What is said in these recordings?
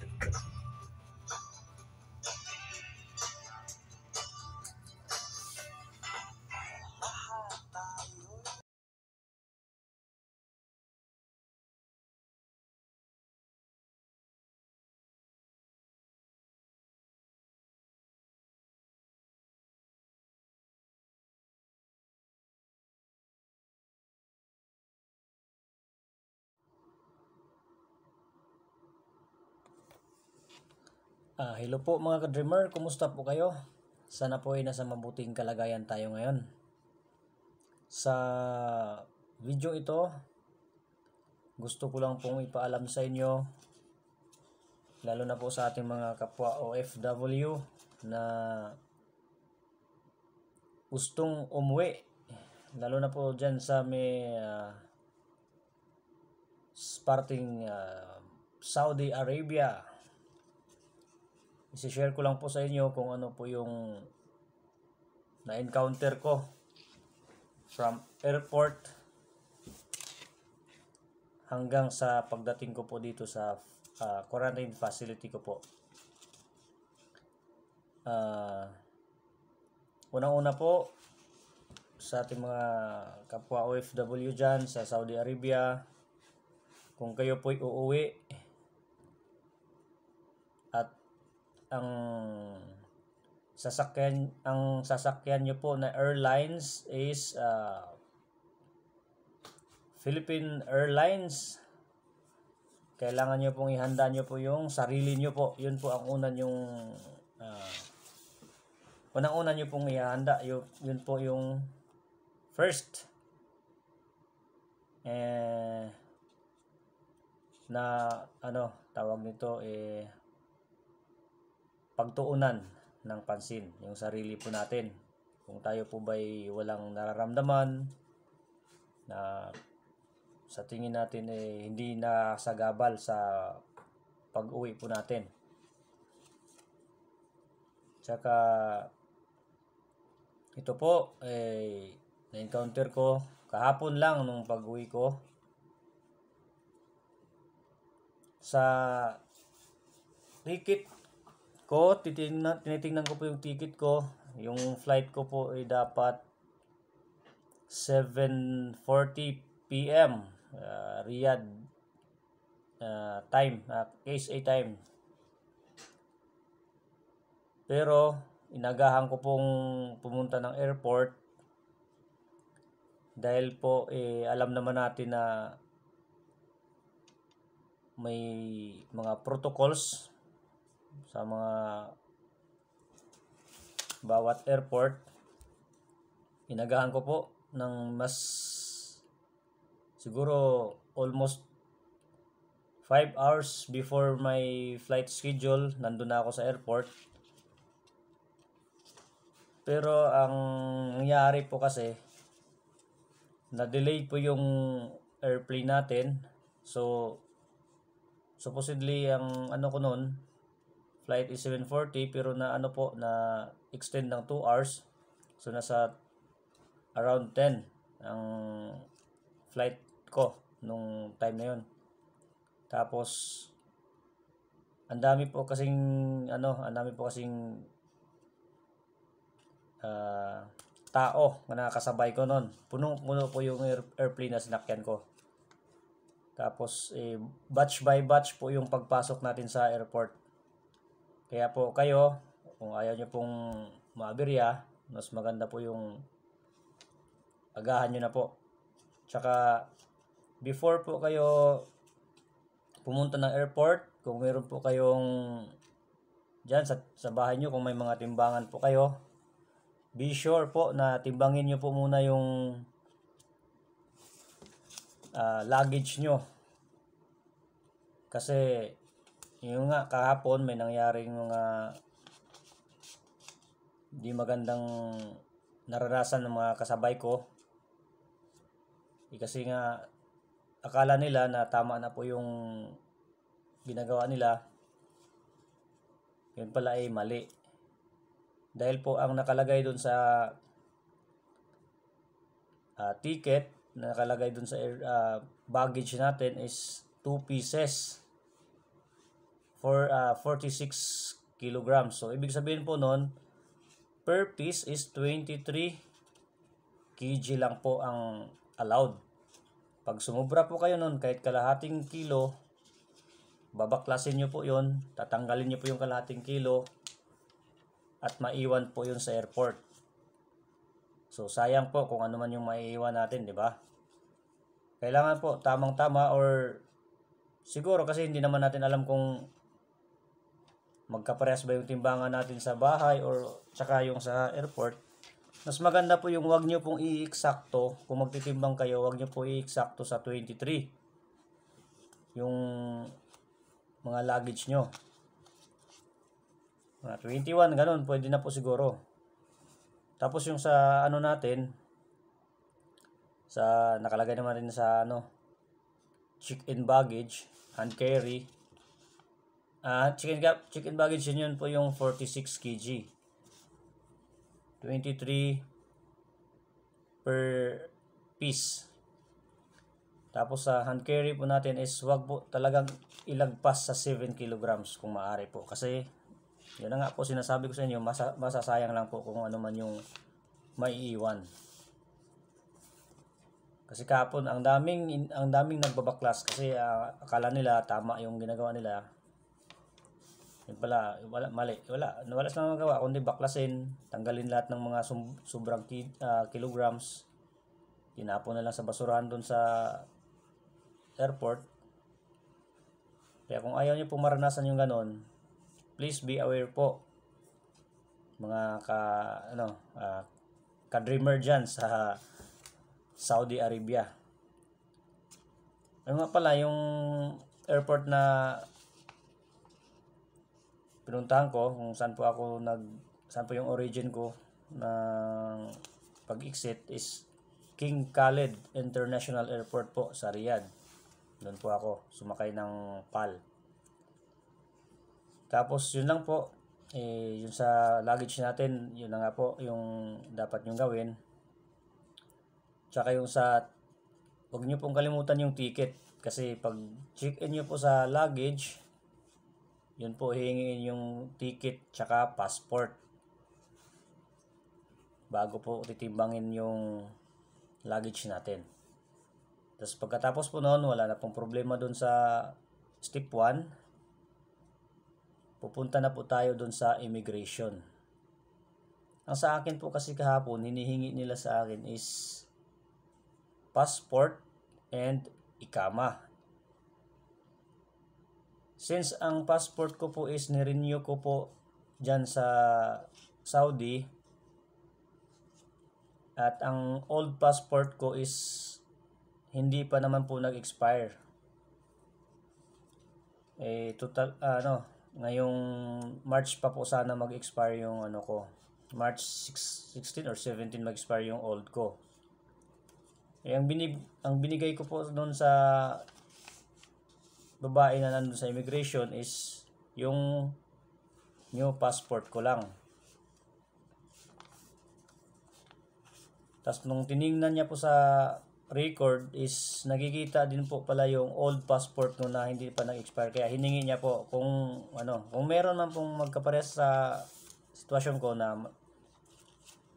Thank you. Ah, hello po mga ka-dreamer, kumusta po kayo? Sana po ay nasa mabuting kalagayan tayo ngayon. Sa video ito, gusto ko lang pong ipaalam sa inyo, lalo na po sa ating mga kapwa OFW na gustong umuwi. Lalo na po dyan sa may uh, parting uh, Saudi Arabia Isishare ko lang po sa inyo kung ano po yung na-encounter ko from airport hanggang sa pagdating ko po dito sa uh, quarantine facility ko po. Uh, Unang-una po, sa ating mga kapwa OFW dyan sa Saudi Arabia, kung kayo po'y uuwi, ang sasakyan ang sasakyan niyo po na airlines is uh, Philippine Airlines kailangan niyo pong ihanda niyo po yung sarili niyo po yun po ang una yung uh, ah, unang-una niyo pong ihanda yun, yun po yung first eh na ano tawag nito eh pagtuunan ng pansin, yung sarili po natin. Kung tayo po ba'y walang nararamdaman na sa tingin natin eh, hindi na sagabal sa pag-uwi po natin. Tsaka ito po eh na-encounter ko kahapon lang nung pag-uwi ko sa dikit ko, titingnan, tinitingnan ko po yung ticket ko. Yung flight ko po ay dapat 7.40 p.m. Uh, Riyadh uh, time, uh, time. Pero, inagahan ko pong pumunta ng airport dahil po eh, alam naman natin na may mga protocols sa mga bawat airport inagahan ko po ng mas siguro almost 5 hours before my flight schedule nandun na ako sa airport pero ang nangyari po kasi na-delay po yung airplane natin so supposedly ang ano ko noon flight is 7.40 pero na ano po na extend ng 2 hours so nasa around 10 ang flight ko nung time na yun tapos ang dami po kasing ano ang dami po kasing uh, tao na nakakasabay ko noon punong-puno po yung air airplane na sinakyan ko tapos eh, batch by batch po yung pagpasok natin sa airport kaya po kayo, kung ayaw nyo pong maaberya, mas maganda po yung agahan nyo na po. Tsaka, before po kayo pumunta ng airport, kung meron po kayong dyan sa, sa bahay nyo, kung may mga timbangan po kayo, be sure po na timbangin nyo po muna yung uh, luggage nyo. Kasi, yung nga, kahapon may nangyaring mga di magandang naranasan ng mga kasabay ko. E kasi nga, akala nila na tama na po yung ginagawa nila. Yun pala ay mali. Dahil po ang nakalagay doon sa uh, ticket, nakalagay doon sa uh, baggage natin is 2 pieces for uh, 46 kilograms. So, ibig sabihin po nun, per piece is 23 kg lang po ang allowed. Pag sumubra po kayo nun, kahit kalahating kilo, babaklasin nyo po yon tatanggalin nyo po yung kalahating kilo, at maiwan po yun sa airport. So, sayang po kung ano man yung maiiwan natin, di ba? Kailangan po, tamang-tama or siguro kasi hindi naman natin alam kung magkaparehas ba yung timbangan natin sa bahay or tsaka yung sa airport, mas maganda po yung wag nyo pong i-eksakto. Kung magtitimbang kayo, wag nyo po i-eksakto sa 23. Yung mga luggage nyo. Mga 21, ganun. Pwede na po siguro. Tapos yung sa ano natin, sa nakalagay naman rin sa ano, check-in baggage, hand carry, Uh, chicken gap, chicken baggage yun, yun po yung 46 kg. 23 per piece. Tapos sa uh, hand carry po natin is wag po talagang ilagpas sa 7 kilograms kung maaari po. Kasi yun na nga po sinasabi ko sa inyo, masa, masasayang lang po kung ano man yung maiiwan. Kasi kapon ang daming ang daming nagbabaklas kasi uh, akala nila tama yung ginagawa nila yun pala, wala, mali. Wala, wala silang magawa, kundi baklasin, tanggalin lahat ng mga sum, sobrang ki, uh, kilograms, tinapon na lang sa basurahan doon sa airport. Kaya kung ayaw niyo po maranasan yung ganon, please be aware po mga ka ano uh, ah, ka dreamer diyan sa Saudi Arabia. Ano nga pala yung airport na pinuntahan ko kung saan po ako nag saan po yung origin ko ng pag-exit is King Khaled International Airport po sa Riyadh. Doon po ako sumakay ng PAL. Tapos yun lang po eh yung sa luggage natin, yun na nga po yung dapat yung gawin. Tsaka yung sa Huwag niyo pong kalimutan yung ticket kasi pag check-in niyo po sa luggage, yun po, hihingin yung ticket tsaka passport. Bago po titimbangin yung luggage natin. Tapos pagkatapos po noon, wala na pong problema doon sa step 1. Pupunta na po tayo doon sa immigration. Ang sa akin po kasi kahapon, hinihingi nila sa akin is passport and ikama Since ang passport ko po is nirenew ko po dyan sa Saudi at ang old passport ko is hindi pa naman po nag-expire. Eh total ano, ngayong March pa po sana mag-expire yung ano ko. March 6, 16 or 17 mag-expire yung old ko. Eh, ang, binig, ang binigay ko po noon sa babae na nandun sa immigration is yung new passport ko lang. Tapos nung tiningnan niya po sa record is nagkikita din po pala yung old passport no na hindi pa nag-expire kaya hiningi niya po kung ano kung meron man pong magkapares sa sitwasyon ko na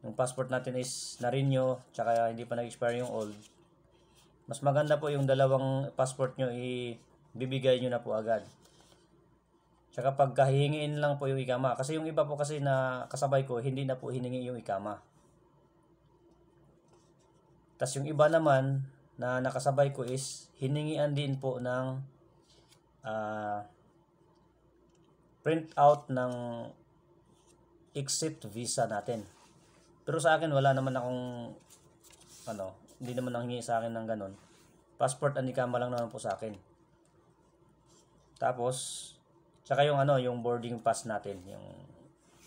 yung passport natin is na-renew tsaka hindi pa nag-expire yung old mas maganda po yung dalawang passport nyo i bibigay nyo na po agad. Tsaka pagkahingiin lang po yung ikama. Kasi yung iba po kasi na kasabay ko, hindi na po hiningi yung ikama. Tapos yung iba naman na nakasabay ko is hiningian din po ng uh, print out ng exit visa natin. Pero sa akin wala naman akong ano, hindi naman nangingi sa akin ng ganun. Passport and ikama lang naman po sa akin. Tapos, tsaka yung ano, yung boarding pass natin, yung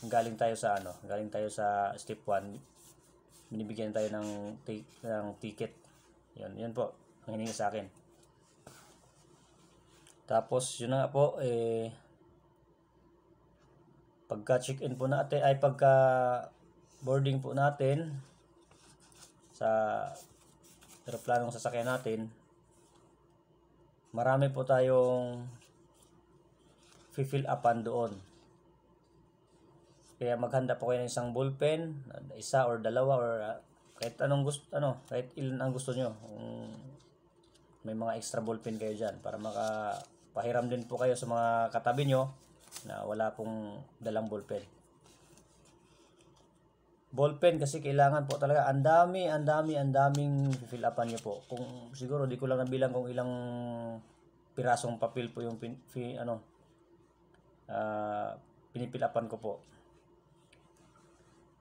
galing tayo sa ano, galing tayo sa step 1, binibigyan tayo ng, t- ng ticket. Yun, yun po, ang hiningi sa akin. Tapos, yun na nga po, eh, pagka check-in po natin, ay pagka boarding po natin sa aeroplanong sasakyan natin, marami po tayong fill upan doon. Kaya maghanda po kayo ng isang ballpen, isa or dalawa or uh, kahit anong gusto, ano, kahit ilan ang gusto niyo. Kung may mga extra ballpen kayo diyan para makapahiram din po kayo sa mga katabi niyo na wala pong dalang ballpen. Ballpen kasi kailangan po talaga. Ang dami, ang dami, ang daming fill upan niyo po. Kung siguro di ko lang nabilang kung ilang pirasong papel po yung pin, pin, ano, uh, pinipilapan ko po.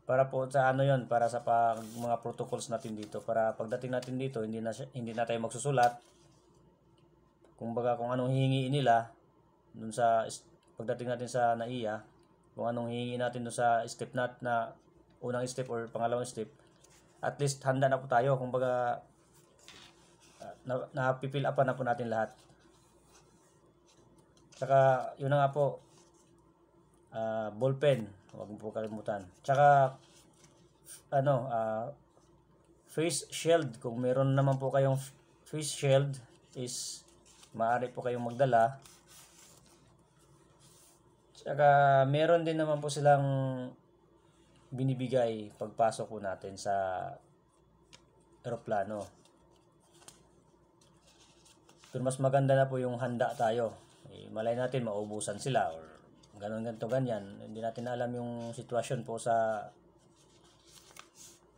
Para po sa ano yon para sa pag, mga protocols natin dito. Para pagdating natin dito, hindi na, hindi na tayo magsusulat. Kung baga kung anong hihingi nila, dun sa pagdating natin sa NAIA, kung anong hihingiin natin dun sa step nat na unang step or pangalawang step, at least handa na po tayo. Kung baga, ah, na, na-fill upan na po natin lahat. Saka, yun na nga po, uh, ah, ballpen huwag mo po kalimutan tsaka ano uh, face shield kung meron naman po kayong face shield is maaari po kayong magdala tsaka meron din naman po silang binibigay pagpasok po natin sa aeroplano pero mas maganda na po yung handa tayo eh, malay natin maubusan sila or ganun ganito ganyan hindi natin alam yung sitwasyon po sa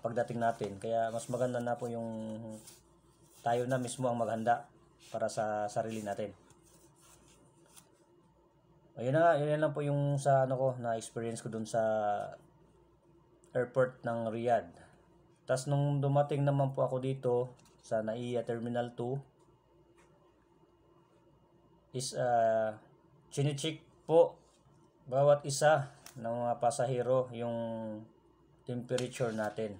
pagdating natin kaya mas maganda na po yung tayo na mismo ang maghanda para sa sarili natin ayun na yun lang po yung sa ano ko na experience ko dun sa airport ng Riyadh tas nung dumating naman po ako dito sa Naiya Terminal 2 is uh, ah, chinecheck po bawat isa ng mga pasahero yung temperature natin.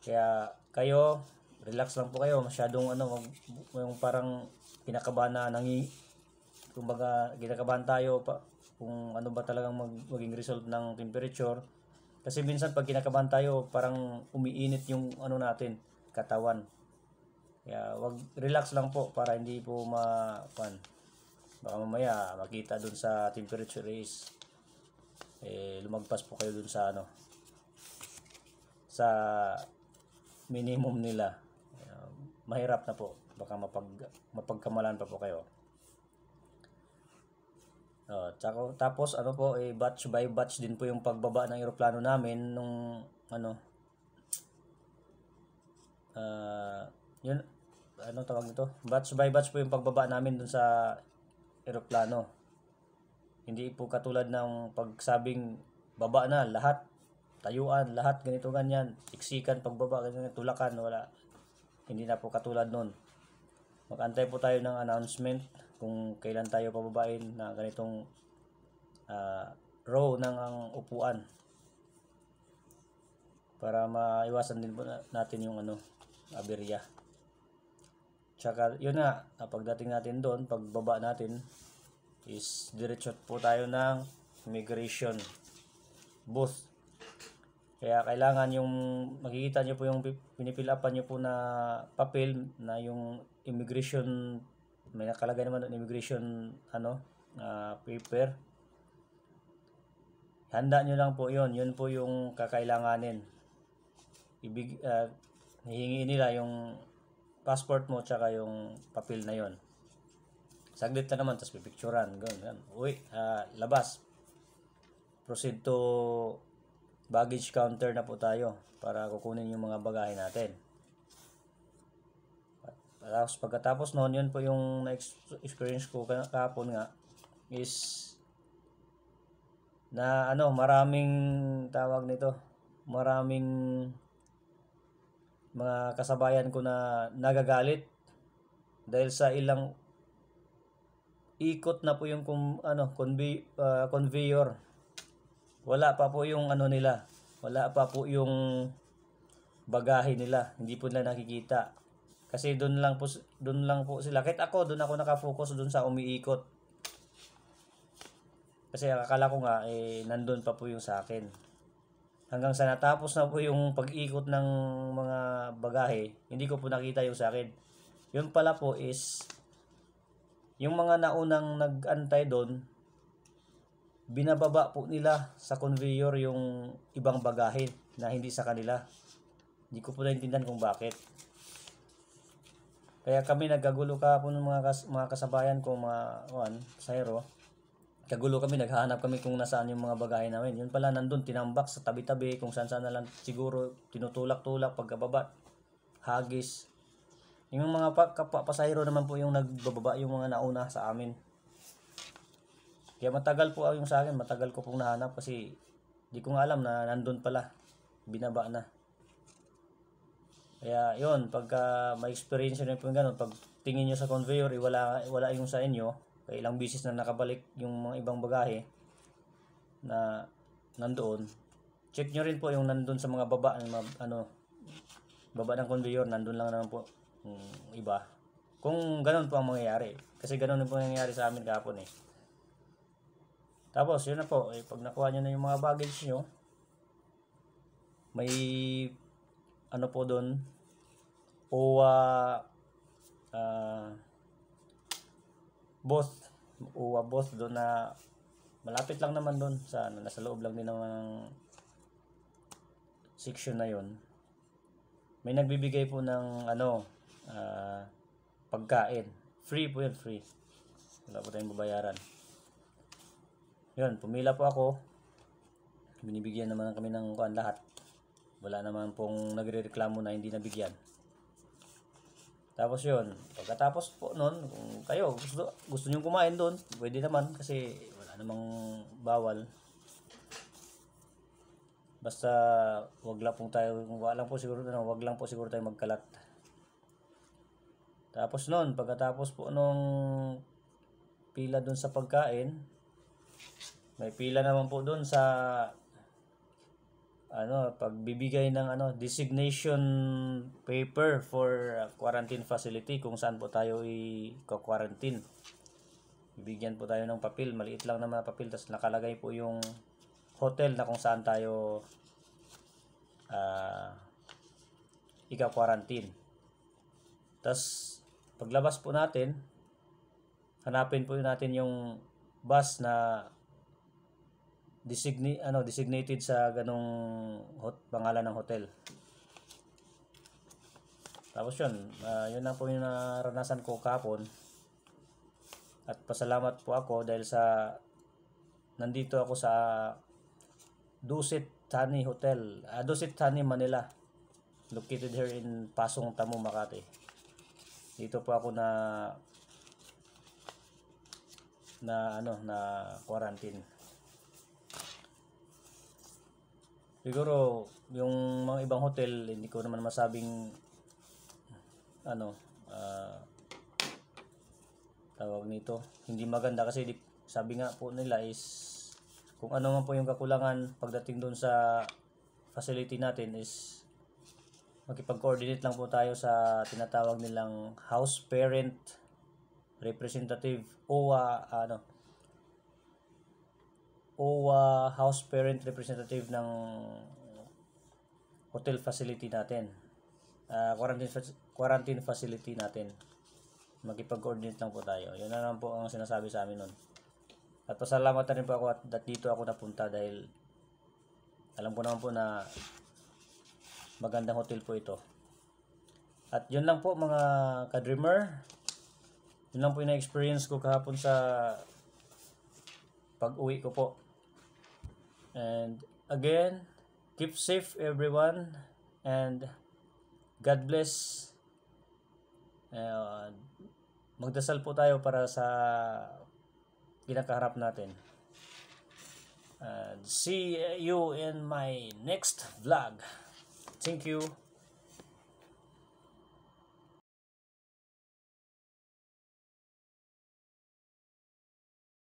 Kaya kayo, relax lang po kayo. Masyadong ano, yung parang kinakabahan na nangi kumbaga ginakabahan tayo pa kung ano ba talagang mag, maging result ng temperature. Kasi minsan pag kinakabahan tayo, parang umiinit yung ano natin, katawan. Kaya wag relax lang po para hindi po ma pan baka mamaya makita dun sa temperature is eh, lumagpas po kayo dun sa ano sa minimum nila um, mahirap na po baka mapag, mapagkamalan pa po kayo uh, tapos ano po eh, batch by batch din po yung pagbaba ng aeroplano namin nung ano uh, yun ano tawag nito batch by batch po yung pagbaba namin dun sa eroplano. Hindi po katulad ng pagsabing baba na lahat, tayuan, lahat ganito ganyan, iksikan pagbaba ganyan, tulakan, wala. Hindi na po katulad noon. Magantay po tayo ng announcement kung kailan tayo pababain na ganitong uh, row ng ang upuan para maiwasan din po natin yung ano aberya Tsaka, yun na, pagdating natin doon, pagbaba natin, is diretsot po tayo ng immigration booth. Kaya kailangan yung makikita nyo po yung pinipilapan nyo po na papel na yung immigration may nakalagay naman ng immigration ano uh, paper handa nyo lang po yon yun po yung kakailanganin ibig uh, ah, hihingi nila yung passport mo tsaka yung papel na yon. Saglit na naman, tapos pipicturan. Ganun, ganun. Uy, uh, labas. Proceed to baggage counter na po tayo para kukunin yung mga bagahe natin. Tapos pagkatapos noon, yun po yung na-experience ko kahapon nga is na ano, maraming tawag nito, maraming mga kasabayan ko na nagagalit dahil sa ilang ikot na po yung kum, ano convey, uh, ah, conveyor wala pa po yung ano nila wala pa po yung bagahe nila hindi po nila nakikita kasi doon lang po doon lang po sila kahit ako doon ako naka-focus doon sa umiikot kasi akala ko nga eh nandoon pa po yung sa akin hanggang sa natapos na po yung pag-ikot ng mga bagahe, hindi ko po nakita yung sa akin. Yun pala po is, yung mga naunang nag-antay doon, binababa po nila sa conveyor yung ibang bagahe na hindi sa kanila. Hindi ko po naintindihan kung bakit. Kaya kami nagkagulo ka po ng mga, kas mga kasabayan ko, mga, one, zero kagulo kami, naghahanap kami kung nasaan yung mga bagahe namin. Yun pala, nandun, tinambak sa tabi-tabi, kung saan-saan na lang siguro, tinutulak-tulak pagkababa, hagis. Yung mga pa, kapa, naman po yung nagbababa yung mga nauna sa amin. Kaya matagal po yung sa akin, matagal ko pong nahanap kasi di ko nga alam na nandun pala, binaba na. Kaya yun, pagka may experience nyo po yung ganun, pag tingin nyo sa conveyor, wala, wala yung sa inyo, kaya eh, ilang bisis na nakabalik yung mga ibang bagahe na nandoon. Check nyo rin po yung nandoon sa mga baba, ano, baba ng conveyor, nandoon lang naman po yung iba. Kung ganun po ang mangyayari. Kasi ganun po ang nangyayari sa amin kapon eh. Tapos, yun na po. Eh, pag nakuha nyo na yung mga baggage nyo, may ano po doon, o uh, uh, boss uwa boss doon na malapit lang naman doon sa ano, nasa loob lang din ng section na yon may nagbibigay po ng ano uh, pagkain free po yun free wala po tayong babayaran yun pumila po ako binibigyan naman kami ng kuan lahat wala naman pong nagrereklamo na hindi nabigyan tapos yun, pagkatapos po noon, kung kayo gusto, gusto nyo kumain doon, pwede naman kasi wala namang bawal. Basta wag lang po tayo, wag lang po siguro, ano, wag lang po siguro tayo magkalat. Tapos noon, pagkatapos po nung pila doon sa pagkain, may pila naman po doon sa ano pagbibigay ng ano designation paper for uh, quarantine facility kung saan po tayo i-quarantine. Bibigyan po tayo ng papel, maliit lang naman na papel tapos nakalagay po yung hotel na kung saan tayo uh, ah, i quarantine Tapos paglabas po natin, hanapin po natin yung bus na designate ano designated sa ganong hot, pangalan ng hotel. Tapos yun, uh, yun lang po yung naranasan ko kahapon. At pasalamat po ako dahil sa nandito ako sa Dusit Thani Hotel, uh, Dusit Thani Manila. Located here in Pasong Tamo, Makati. Dito po ako na na ano na quarantine. Siguro, yung mga ibang hotel, hindi ko naman masabing, ano, uh, tawag nito, hindi maganda kasi di, sabi nga po nila is, kung ano man po yung kakulangan pagdating doon sa facility natin is, makipag-coordinate lang po tayo sa tinatawag nilang house parent representative o uh, ano, OWA uh, House Parent Representative ng hotel facility natin. Uh, quarantine, quarantine facility natin. Magipag-coordinate lang po tayo. Yun na lang po ang sinasabi sa amin nun. At pasalamat na rin po ako at, at dito ako napunta dahil alam ko naman po na magandang hotel po ito. At yun lang po mga ka-dreamer. Yun lang po yung experience ko kahapon sa pag-uwi ko po. And again, keep safe everyone and God bless. Uh, magdasal po tayo para sa kinakaharap natin. And see you in my next vlog. Thank you.